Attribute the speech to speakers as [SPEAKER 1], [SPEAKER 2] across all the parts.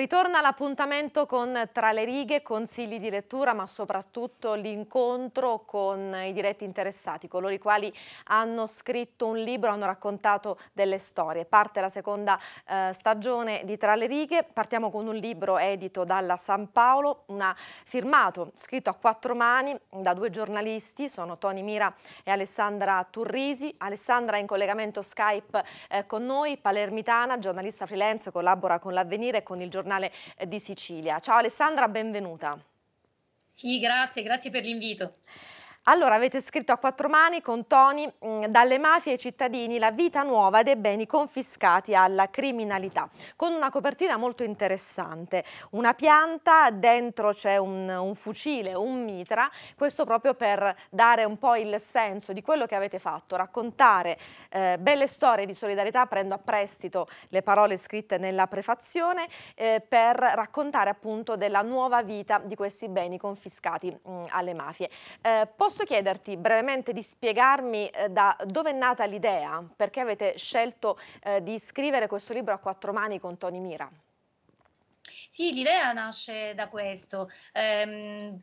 [SPEAKER 1] Ritorna l'appuntamento con Tra le righe, consigli di lettura ma soprattutto l'incontro con i diretti interessati, coloro i quali hanno scritto un libro, hanno raccontato delle storie. Parte la seconda eh, stagione di Tra le righe, partiamo con un libro edito dalla San Paolo, una, firmato, scritto a quattro mani da due giornalisti, sono Toni Mira e Alessandra Turrisi. Alessandra è in collegamento Skype eh, con noi, palermitana, giornalista freelance, collabora con l'Avvenire e con il giornale giornale eh, di Sicilia. Ciao Alessandra, benvenuta.
[SPEAKER 2] Sì, grazie, grazie per l'invito.
[SPEAKER 1] Allora, avete scritto a quattro mani con Toni, mm, dalle mafie ai cittadini, la vita nuova dei beni confiscati alla criminalità, con una copertina molto interessante. Una pianta, dentro c'è un, un fucile, un mitra, questo proprio per dare un po' il senso di quello che avete fatto, raccontare eh, belle storie di solidarietà, prendo a prestito le parole scritte nella prefazione, eh, per raccontare appunto della nuova vita di questi beni confiscati mh, mm, alle mafie. Eh, posso posso chiederti brevemente di spiegarmi eh, da dove è nata l'idea? Perché avete scelto eh, di scrivere questo libro a quattro mani con Tony Mira?
[SPEAKER 2] Sì, l'idea nasce da questo. Eh,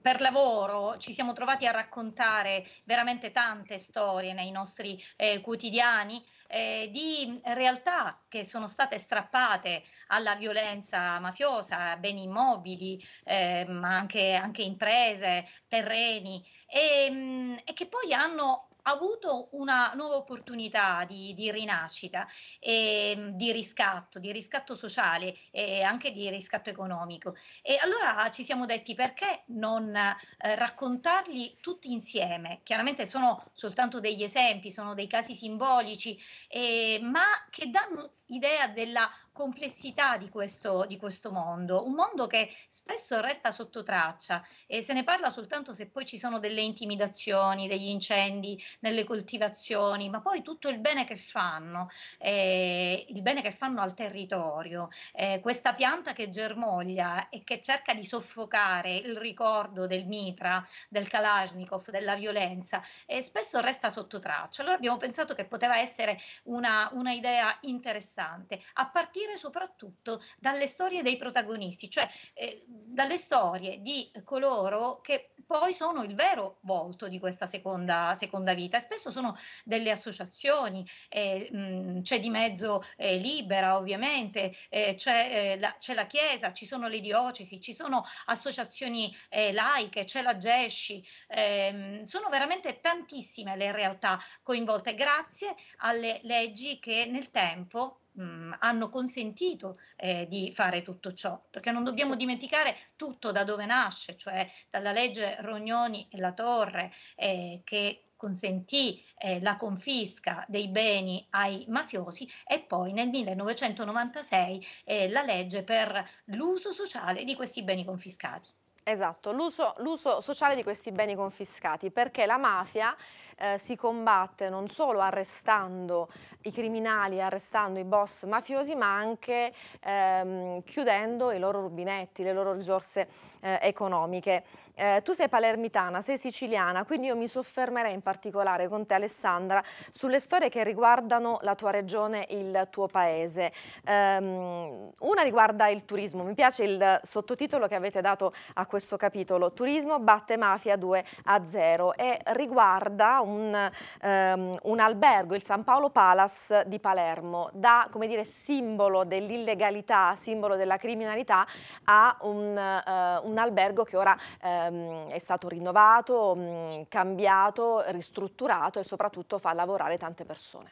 [SPEAKER 2] per lavoro ci siamo trovati a raccontare veramente tante storie nei nostri eh, quotidiani eh, di realtà che sono state strappate alla violenza mafiosa, beni immobili, ehm, ma anche, anche imprese, terreni e, ehm, e che poi hanno avuto una nuova opportunità di, di rinascita, eh, di riscatto, di riscatto sociale e anche di riscatto economico. E allora ci siamo detti perché non eh, raccontarli tutti insieme? Chiaramente sono soltanto degli esempi, sono dei casi simbolici, eh, ma che danno idea della complessità di questo, di questo mondo, un mondo che spesso resta sotto traccia e se ne parla soltanto se poi ci sono delle intimidazioni, degli incendi nelle coltivazioni, ma poi tutto il bene che fanno, eh, il bene che fanno al territorio, eh, questa pianta che germoglia e che cerca di soffocare il ricordo del mitra, del Kalashnikov, della violenza, eh, spesso resta sotto traccia. Allora abbiamo pensato che poteva essere una, una idea interessante, a partire partire soprattutto dalle storie dei protagonisti, cioè eh, dalle storie di coloro che poi sono il vero volto di questa seconda, seconda vita. spesso sono delle associazioni, eh, mh, c'è di mezzo eh, Libera ovviamente, eh, c'è eh, la, c'è, la, Chiesa, ci sono le diocesi, ci sono associazioni eh, laiche, c'è la GESCI, ehm, sono veramente tantissime le realtà coinvolte grazie alle leggi che nel tempo mh, mm, hanno consentito eh, di fare tutto ciò, perché non dobbiamo certo. dimenticare tutto da dove nasce, cioè dalla legge Rognoni e La Torre eh, che consentì eh, la confisca dei beni ai mafiosi e poi nel 1996 eh, la legge per l'uso sociale di questi beni confiscati. Esatto, l'uso, sociale di questi beni
[SPEAKER 1] confiscati, perché la mafia eh, si combatte non solo arrestando i criminali, arrestando i boss mafiosi, ma anche ehm, chiudendo i loro rubinetti, le loro risorse eh, economiche. Eh, tu sei palermitana, sei siciliana, quindi io mi soffermerei in particolare con te Alessandra sulle storie che riguardano la tua regione, il tuo paese. Um, una riguarda il turismo, mi piace il sottotitolo che avete dato a questo capitolo, Turismo batte mafia 2 a 0 e riguarda un, um, un, albergo, il San Paolo Palace di Palermo, da come dire, simbolo dell'illegalità, simbolo della criminalità, a un, uh, un albergo che ora um, è stato rinnovato, um, cambiato, ristrutturato e soprattutto fa lavorare tante persone.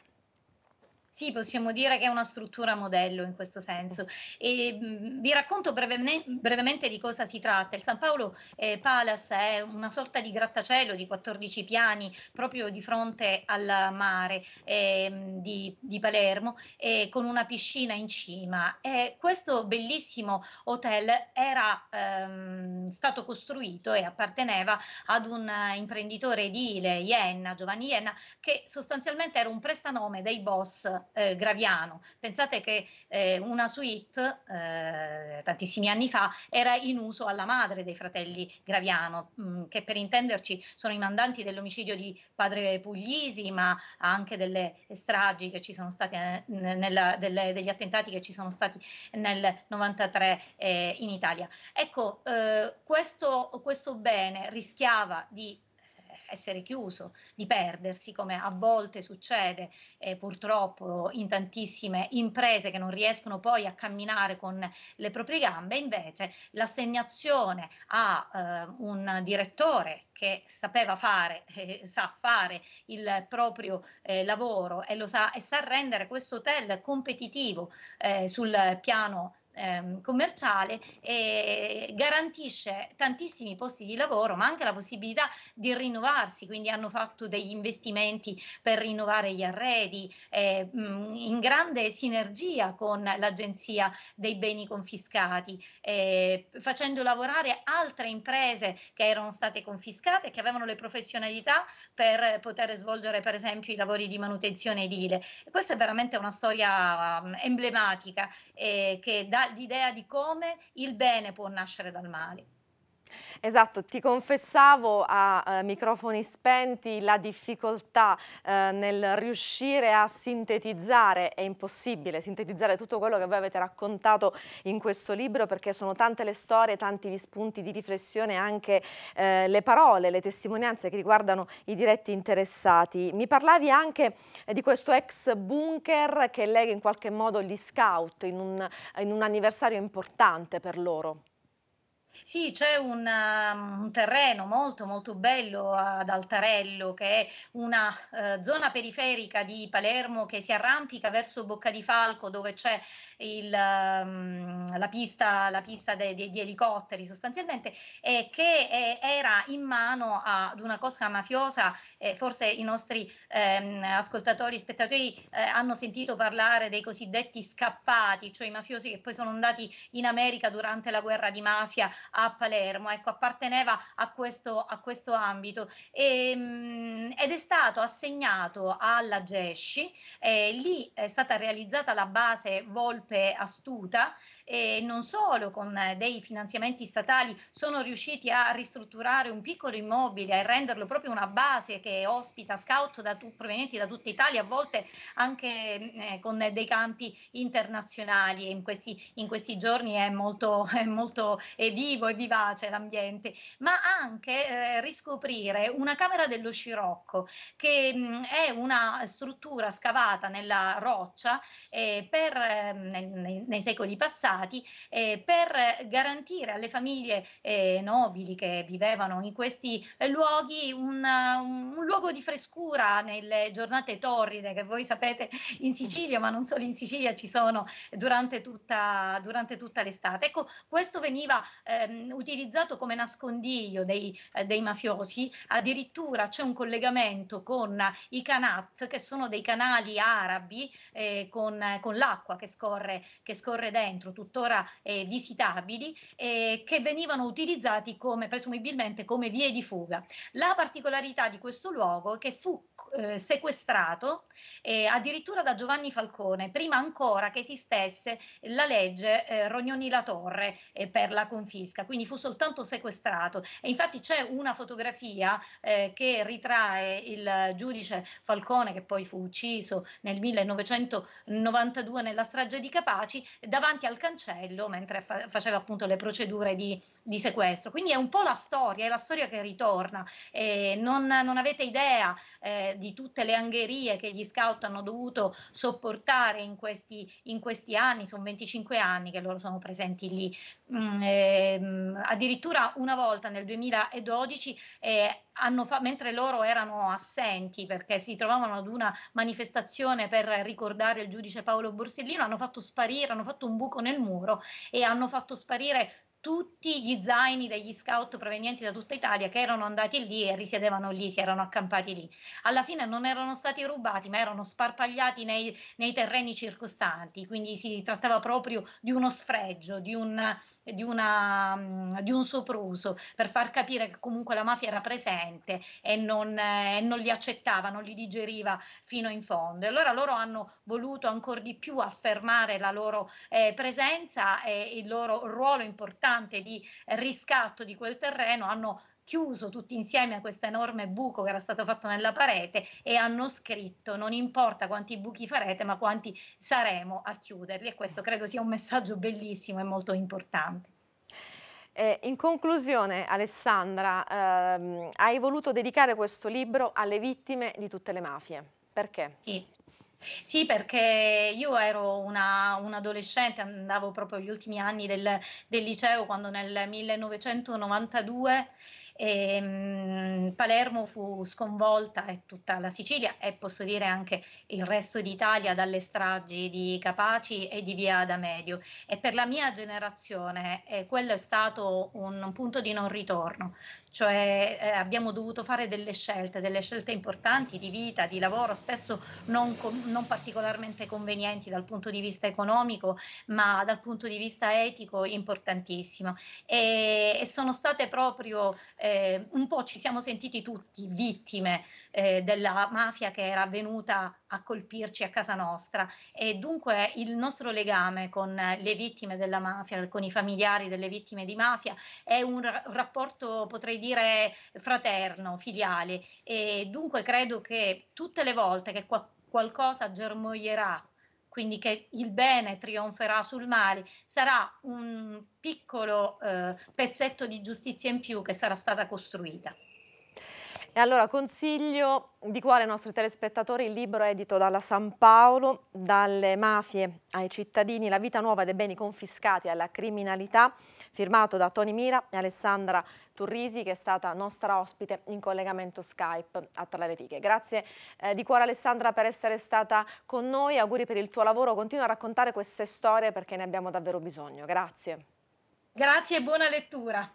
[SPEAKER 2] Sì, possiamo dire che è una struttura modello in questo senso. E, mm, vi racconto brevene, brevemente di cosa si tratta. Il San Paolo eh, Palace è una sorta di grattacielo di 14 piani proprio di fronte al mare eh, di, di, Palermo eh, con una piscina in cima. E questo bellissimo hotel era ehm, stato costruito e apparteneva ad un eh, imprenditore edile, Ienna, Giovanni Ienna, che sostanzialmente era un prestanome dei boss Graviano, eh, Graviano. Pensate che eh, una suite, eh, tantissimi anni fa, era in uso alla madre dei fratelli Graviano, mh, mm, che per intenderci sono i mandanti dell'omicidio di padre Puglisi, ma anche delle stragi che ci sono state, eh, nella, delle, degli attentati che ci sono stati nel 93 eh, in Italia. Ecco, eh, questo, questo bene rischiava di essere chiuso, di perdersi, come a volte succede eh, purtroppo in tantissime imprese che non riescono poi a camminare con le proprie gambe, invece l'assegnazione a eh, un direttore che sapeva fare, eh, sa fare il proprio eh, lavoro e, lo sa, e sa rendere questo hotel competitivo eh, sul piano Ehm, commerciale e garantisce tantissimi posti di lavoro, ma anche la possibilità di rinnovarsi, quindi hanno fatto degli investimenti per rinnovare gli arredi, eh, mm, in grande sinergia con l'Agenzia dei beni confiscati, eh, facendo lavorare altre imprese che erano state confiscate e che avevano le professionalità per poter svolgere per esempio i lavori di manutenzione edile. questa è veramente una storia um, emblematica eh, che dà l'idea di come il bene può nascere dal male.
[SPEAKER 1] Esatto, ti confessavo a eh, microfoni spenti la difficoltà eh, nel riuscire a sintetizzare, è impossibile sintetizzare tutto quello che voi avete raccontato in questo libro perché sono tante le storie, tanti gli spunti di riflessione, anche eh, le parole, le testimonianze che riguardano i diretti interessati. Mi parlavi anche eh, di questo ex bunker che lega in qualche modo gli scout in un, in un anniversario importante per loro.
[SPEAKER 2] Sì, c'è un, um, un, terreno molto molto bello ad Altarello che è una uh, zona periferica di Palermo che si arrampica verso Bocca di Falco dove c'è il, um, la pista, la pista de, de, di elicotteri sostanzialmente e che eh, era in mano ad una cosca mafiosa, eh, forse i nostri ehm, ascoltatori, spettatori eh, hanno sentito parlare dei cosiddetti scappati, cioè i mafiosi che poi sono andati in America durante la guerra di mafia a Palermo, ecco, apparteneva a questo, a questo ambito e, ehm, mh, ed è stato assegnato alla GESCI, eh, lì è stata realizzata la base Volpe Astuta e non solo con dei finanziamenti statali sono riusciti a ristrutturare un piccolo immobile e renderlo proprio una base che ospita scout da tu, provenienti da tutta Italia, a volte anche eh, con dei campi internazionali in questi, in questi giorni è molto, è molto è lì vivo e vivace l'ambiente, ma anche eh, riscoprire una camera dello scirocco, che mh, è una struttura scavata nella roccia eh, per, eh, nei, nei, secoli passati eh, per garantire alle famiglie eh, nobili che vivevano in questi eh, luoghi un, un, un luogo di frescura nelle giornate torride che voi sapete in Sicilia, ma non solo in Sicilia, ci sono durante tutta, durante tutta l'estate. Ecco, questo veniva eh, ehm, utilizzato come nascondiglio dei, eh, dei, mafiosi, addirittura c'è un collegamento con i canat, che sono dei canali arabi eh, con, con, l'acqua che scorre, che scorre dentro, tuttora eh, visitabili, eh, che venivano utilizzati come, presumibilmente come vie di fuga. La particolarità di questo luogo è che fu eh, sequestrato eh, addirittura da Giovanni Falcone, prima ancora che esistesse la legge Rognoni-La Torre per la confisca colpisca, quindi fu soltanto sequestrato. E infatti c'è una fotografia eh, che ritrae il giudice Falcone, che poi fu ucciso nel 1992 nella strage di Capaci, davanti al cancello mentre fa- faceva appunto le procedure di, di, sequestro. Quindi è un po' la storia, è la storia che ritorna. Eh, non, non, avete idea eh, di tutte le angherie che gli scout hanno dovuto sopportare in questi, in questi anni, sono 25 anni che loro sono presenti lì Mm, ehm, addirittura una volta nel 2012 eh, fa- mentre loro erano assenti perché si trovavano ad una manifestazione per ricordare il giudice Paolo Borsellino hanno fatto sparire, hanno fatto un buco nel muro e hanno fatto sparire tutti gli zaini degli scout provenienti da tutta Italia che erano andati lì e risiedevano lì, si erano accampati lì. Alla fine non erano stati rubati, ma erano sparpagliati nei, nei terreni circostanti, quindi si trattava proprio di uno sfregio, di, un, di, una, mm, di un sopruso, per far capire che comunque la mafia era presente e non, eh, non li accettava, non li digeriva fino in fondo. E allora loro hanno voluto ancora di più affermare la loro eh, presenza e il loro ruolo importante importante di riscatto di quel terreno, hanno chiuso tutti insieme a questo enorme buco che era stato fatto nella parete e hanno scritto non importa quanti buchi farete ma quanti saremo a chiuderli e questo credo sia un messaggio bellissimo e molto importante.
[SPEAKER 1] Eh, in conclusione Alessandra, ehm, hai voluto dedicare questo libro alle vittime di tutte le mafie, perché? Sì. Sì,
[SPEAKER 2] perché io ero una, un adolescente, andavo proprio agli ultimi anni del, del liceo quando nel 1992 e, ehm, Palermo fu sconvolta e tutta la Sicilia e posso dire anche il resto d'Italia dalle stragi di Capaci e di Via D'Amedio e per la mia generazione eh, quello è stato un punto di non ritorno cioè eh, abbiamo dovuto fare delle scelte, delle scelte importanti di vita, di lavoro, spesso non, non, particolarmente convenienti dal punto di vista economico, ma dal punto di vista etico importantissimo. E, e sono state proprio eh, un po' ci siamo sentiti tutti vittime eh, della mafia che era venuta a colpirci a casa nostra e dunque il nostro legame con le vittime della mafia, con i familiari delle vittime di mafia è un rapporto potrei dire dire, fraterno, filiale. E dunque credo che tutte le volte che qual- qualcosa germoglierà quindi che il bene trionferà sul male, sarà un piccolo eh, pezzetto di giustizia in più che sarà stata costruita.
[SPEAKER 1] E allora consiglio di cuore ai nostri telespettatori il libro edito dalla San Paolo, dalle mafie ai cittadini, la vita nuova dei beni confiscati alla criminalità, firmato da Toni Mira e Alessandra Turrisi che è stata nostra ospite in collegamento Skype a Tra le Righe. Grazie eh, di cuore Alessandra per essere stata con noi, auguri per il tuo lavoro, continua a raccontare queste storie perché ne abbiamo davvero bisogno. Grazie.
[SPEAKER 2] Grazie e buona lettura.